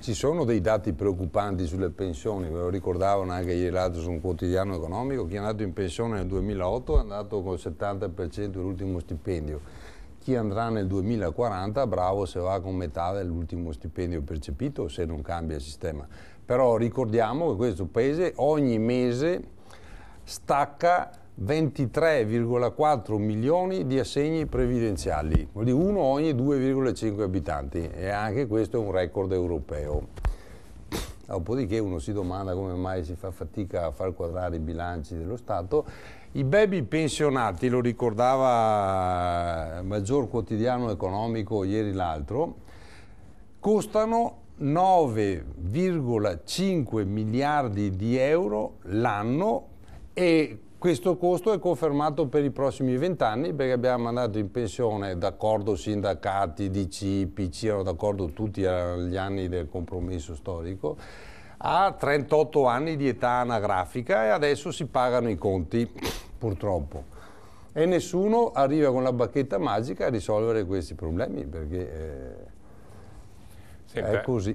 Ci, sono dei dati preoccupanti sulle pensioni, ve lo ricordavano anche ieri l'altro su un quotidiano economico, chi è andato in pensione nel 2008 è andato con il 70% dell'ultimo stipendio, chi andrà nel 2040 bravo se va con metà dell'ultimo stipendio percepito se non cambia il sistema. Però ricordiamo che questo paese ogni mese stacca 23,4 milioni di assegni previdenziali, vuol dire uno ogni 2,5 abitanti e anche questo è un record europeo. Ah, dopodiché uno si domanda come mai si fa fatica a far quadrare i bilanci dello Stato. I baby pensionati, lo ricordava il Maggior Quotidiano Economico ieri l'altro, costano 9,5 miliardi di euro l'anno e questo costo è confermato per i prossimi vent'anni perché abbiamo mandato in pensione, d'accordo sindacati, DC, PC, erano d'accordo tutti gli anni del compromesso storico, a 38 anni di età anagrafica e adesso si pagano i conti, purtroppo. E nessuno arriva con la bacchetta magica a risolvere questi problemi perché eh, è così.